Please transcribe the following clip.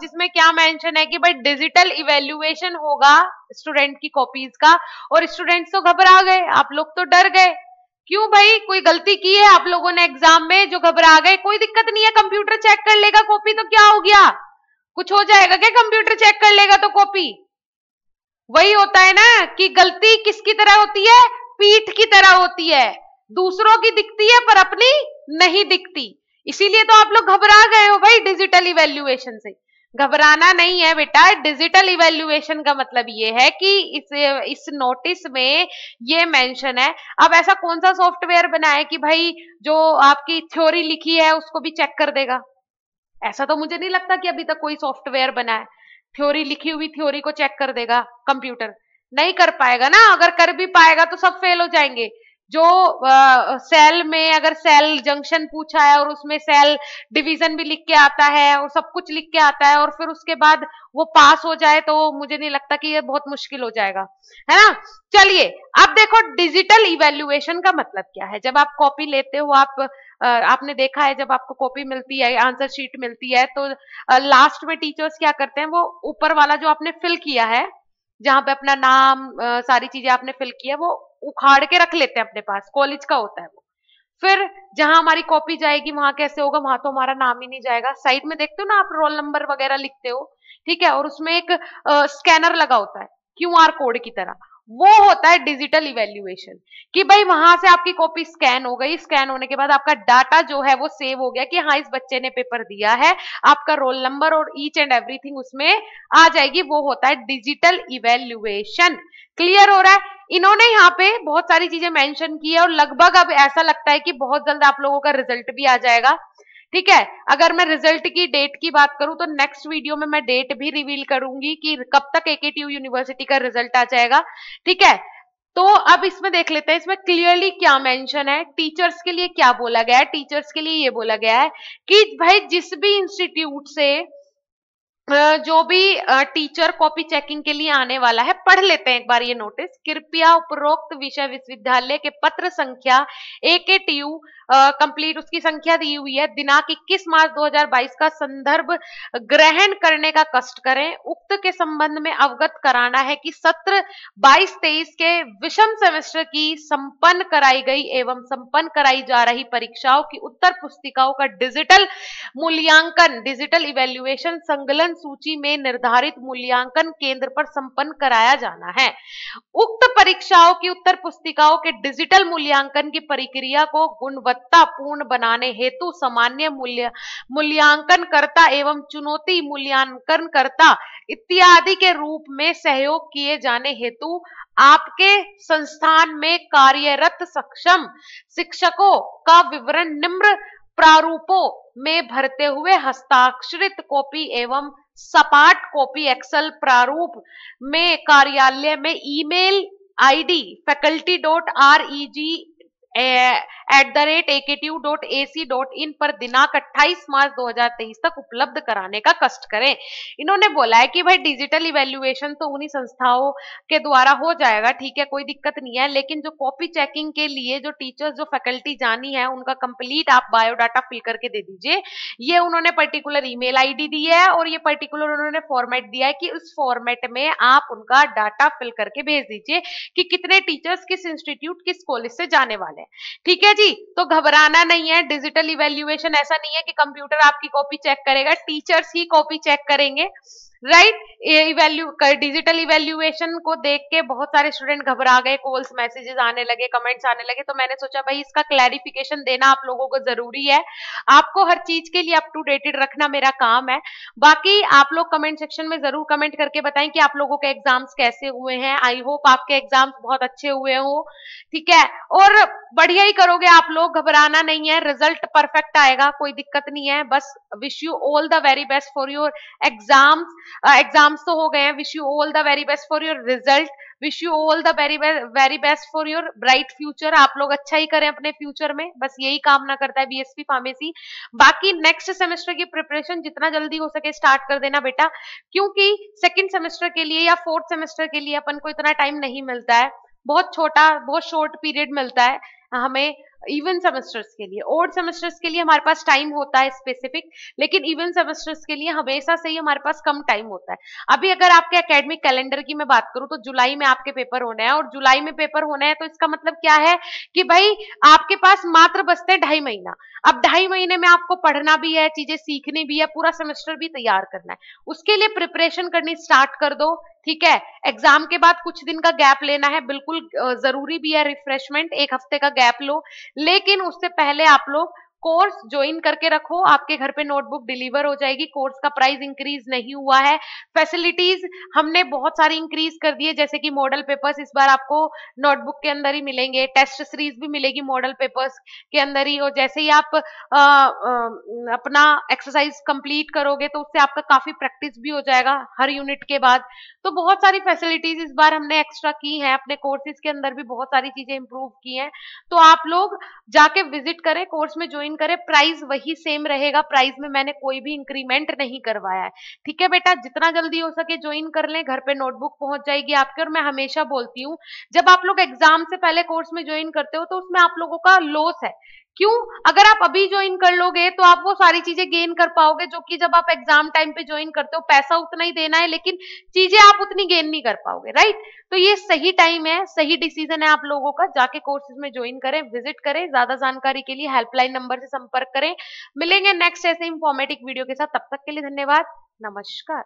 जिसमें क्या मेंशन है कि भाई डिजिटल इवेल्युएशन होगा स्टूडेंट की कॉपीज का और स्टूडेंट्स तो घबरा गए आप लोग तो डर गए क्यों भाई कोई गलती की है आप लोगों ने एग्जाम में जो घबरा गए कोई दिक्कत नहीं है कंप्यूटर चेक कर लेगा कॉपी तो क्या हो गया कुछ हो जाएगा क्या कंप्यूटर चेक कर लेगा तो कॉपी वही होता है ना कि गलती किसकी तरह होती है पीठ की तरह होती है दूसरों की दिखती है पर अपनी नहीं दिखती इसीलिए तो आप लोग घबरा गए हो भाई डिजिटल इवेल्युएशन से घबराना नहीं है बेटा डिजिटल इवेल्युएशन का मतलब ये है कि इस इस नोटिस में ये मेंशन है अब ऐसा कौन सा सॉफ्टवेयर बनाए कि भाई जो आपकी थ्योरी लिखी है उसको भी चेक कर देगा ऐसा तो मुझे नहीं लगता कि अभी तक कोई सॉफ्टवेयर बनाए थ्योरी लिखी हुई थ्योरी को चेक कर देगा कंप्यूटर नहीं कर पाएगा ना अगर कर भी पाएगा तो सब फेल हो जाएंगे जो आ, सेल में अगर सेल जंक्शन पूछा है और उसमें सेल डिवीजन भी लिख के आता है और सब कुछ लिख के आता है और फिर उसके बाद वो पास हो जाए तो मुझे नहीं लगता कि ये बहुत मुश्किल हो जाएगा है ना चलिए अब देखो डिजिटल इवेल्युएशन का मतलब क्या है जब आप कॉपी लेते हो आप आपने देखा है जब आपको कॉपी मिलती है आंसर शीट मिलती है तो लास्ट में टीचर्स क्या करते हैं वो ऊपर वाला जो आपने फिल किया है जहां पे अपना नाम सारी चीजें आपने फिल किया वो उखाड़ के रख लेते हैं अपने पास कॉलेज का होता है वो फिर जहां हमारी कॉपी जाएगी वहां कैसे होगा वहां तो हमारा नाम ही नहीं जाएगा साइड में देखते हो ना आप रोल नंबर वगैरह लिखते हो ठीक है और उसमें एक आ, स्कैनर लगा होता है क्यू आर कोड की तरह वो होता है डिजिटल इवेल्युएशन कि भाई वहां से आपकी कॉपी स्कैन हो गई स्कैन होने के बाद आपका डाटा जो है वो सेव हो गया कि हाँ इस बच्चे ने पेपर दिया है आपका रोल नंबर और ईच एंड एवरीथिंग उसमें आ जाएगी वो होता है डिजिटल इवेल्युएशन क्लियर हो रहा है इन्होंने यहाँ पे बहुत सारी चीजें मेंशन की है और लगभग अब ऐसा लगता है कि बहुत जल्द आप लोगों का रिजल्ट भी आ जाएगा ठीक है अगर मैं रिजल्ट की डेट की बात करूं तो नेक्स्ट वीडियो में मैं डेट भी रिवील करूंगी कि कब तक एके यूनिवर्सिटी का रिजल्ट आ जाएगा ठीक है तो अब इसमें देख लेते हैं इसमें क्लियरली क्या मेंशन है टीचर्स के लिए क्या बोला गया है टीचर्स के लिए ये बोला गया है कि भाई जिस भी इंस्टीट्यूट से जो भी टीचर कॉपी चेकिंग के लिए आने वाला है पढ़ लेते हैं एक बार ये नोटिस कृपया उपरोक्त विषय विश्वविद्यालय के पत्र संख्या ए के टी यू कंप्लीट उसकी संख्या दी हुई है दिनांक इक्कीस मार्च 2022 का संदर्भ ग्रहण करने का कष्ट करें उक्त के संबंध में अवगत कराना है कि सत्र 22-23 के विषम सेमेस्टर की संपन्न कराई गई एवं संपन्न कराई जा रही परीक्षाओं की उत्तर पुस्तिकाओं का डिजिटल मूल्यांकन डिजिटल इवेल्युएशन संकलन सूची में निर्धारित मूल्यांकन केंद्र पर संपन्न कराया जाना है उक्त परीक्षाओं की उत्तर पुस्तिकाओं के डिजिटल मूल्यांकन की प्रक्रिया को गुणवत्तापूर्ण बनाने हेतु सामान्य मूल्य मूल्यांकनकर्ता एवं चुनौती मूल्यांकनकर्ता इत्यादि के रूप में सहयोग किए जाने हेतु आपके संस्थान में कार्यरत सक्षम शिक्षकों का विवरण निम्न प्रारूपों में भरते हुए हस्ताक्षरित कॉपी एवं सपाट कॉपी एक्सेल प्रारूप में कार्यालय में email ID G at the rate A dot A C dot in पर दिनांक 28 मार्च 2023 तक उपलब्ध कराने का कष्ट करें इन्होंने बोला है कि भाई डिजिटल इवेल्युएशन तो उन्हीं संस्थाओं के द्वारा हो जाएगा ठीक है कोई दिक्कत नहीं है लेकिन जो कॉपी चेकिंग के लिए जो टीचर्स जो फैकल्टी जानी है उनका कंप्लीट आप बायोडाटा फिल करके दे दीजिए ये उन्होंने पर्टिकुलर ईमेल आईडी दी है और ये पर्टिकुलर उन्होंने फॉर्मेट दिया है कि उस फॉर्मेट में आप उनका डाटा फिल करके भेज दीजिए कि कितने टीचर्स किस इंस्टीट्यूट किस कॉलेज से जाने वाले है ठीक है जी तो घबराना नहीं है डिजिटल इवेल्युएशन ऐसा नहीं है कि कंप्यूटर आपकी कॉपी चेक करेगा टीचर्स ही कॉपी चेक करेंगे राइट इवेल्यू डिजिटल इवेल्युएशन को देख के बहुत सारे स्टूडेंट घबरा गए कॉल्स मैसेजेस आने लगे कमेंट्स आने लगे तो मैंने सोचा भाई इसका क्लैरिफिकेशन देना आप लोगों को जरूरी है आपको हर चीज के लिए अप टू डेटेड रखना मेरा काम है बाकी आप लोग कमेंट सेक्शन में जरूर कमेंट करके बताएं कि आप लोगों के एग्जाम्स कैसे हुए हैं आई होप आपके एग्जाम्स बहुत अच्छे हुए हो ठीक है और बढ़िया ही करोगे आप लोग घबराना नहीं है रिजल्ट परफेक्ट आएगा कोई दिक्कत नहीं है बस wish you all the very best for your exams exams uh, तो हो गए हैं wish you all the very best for your result wish you all the very very best for your bright future आप लोग अच्छा ही करें अपने future में बस यही कामना करता है बीएसपी फार्मेसी बाकी नेक्स्ट सेमेस्टर की प्रिपरेशन जितना जल्दी हो सके स्टार्ट कर देना बेटा क्योंकि सेकेंड सेमेस्टर के लिए या फोर्थ सेमेस्टर के लिए अपन को इतना टाइम नहीं मिलता है बहुत छोटा बहुत शॉर्ट पीरियड मिलता है हमें इवन सेमेस्टर्स के लिए और सेमेस्टर्स के लिए हमारे पास टाइम होता है स्पेसिफिक लेकिन इवन सेमेस्टर्स के लिए हमेशा से ही हमारे पास कम टाइम होता है अभी अगर आपके एकेडमिक कैलेंडर की मैं बात करूं तो जुलाई में आपके पेपर होने हैं और जुलाई में पेपर होने हैं तो इसका मतलब क्या है कि भाई आपके पास मात्र बसते हैं ढाई महीना अब ढाई महीने में आपको पढ़ना भी है चीजें सीखनी भी है पूरा सेमेस्टर भी तैयार करना है उसके लिए प्रिपरेशन करनी स्टार्ट कर दो ठीक है एग्जाम के बाद कुछ दिन का गैप लेना है बिल्कुल जरूरी भी है रिफ्रेशमेंट एक हफ्ते का गैप लो लेकिन उससे पहले आप लोग कोर्स ज्वाइन करके रखो आपके घर पे नोटबुक डिलीवर हो जाएगी कोर्स का प्राइस इंक्रीज नहीं हुआ है फैसिलिटीज हमने बहुत सारी इंक्रीज कर दी है जैसे कि मॉडल पेपर्स इस बार आपको नोटबुक के अंदर ही मिलेंगे टेस्ट सीरीज भी मिलेगी मॉडल पेपर्स के अंदर ही और जैसे ही आप आ, आ, अपना एक्सरसाइज कंप्लीट करोगे तो उससे आपका काफी प्रैक्टिस भी हो जाएगा हर यूनिट के बाद तो बहुत सारी फैसिलिटीज इस बार हमने एक्स्ट्रा की है अपने कोर्सेज के अंदर भी बहुत सारी चीजें इंप्रूव की हैं तो आप लोग जाके विजिट करें कोर्स में ज्वाइन एक्सप्लेन करें प्राइस वही सेम रहेगा प्राइस में मैंने कोई भी इंक्रीमेंट नहीं करवाया है ठीक है बेटा जितना जल्दी हो सके ज्वाइन कर लें घर पे नोटबुक पहुंच जाएगी आपके और मैं हमेशा बोलती हूँ जब आप लोग एग्जाम से पहले कोर्स में ज्वाइन करते हो तो उसमें आप लोगों का लॉस है क्यों अगर आप अभी ज्वाइन कर लोगे तो आप वो सारी चीजें गेन कर पाओगे जो कि जब आप एग्जाम टाइम पे ज्वाइन करते हो पैसा उतना ही देना है लेकिन चीजें आप उतनी गेन नहीं कर पाओगे राइट तो ये सही टाइम है सही डिसीजन है आप लोगों का जाके कोर्सेज में ज्वाइन करें विजिट करें ज्यादा जानकारी के लिए हेल्पलाइन नंबर से संपर्क करें मिलेंगे नेक्स्ट ऐसे इंफॉर्मेटिव वीडियो के साथ तब तक के लिए धन्यवाद नमस्कार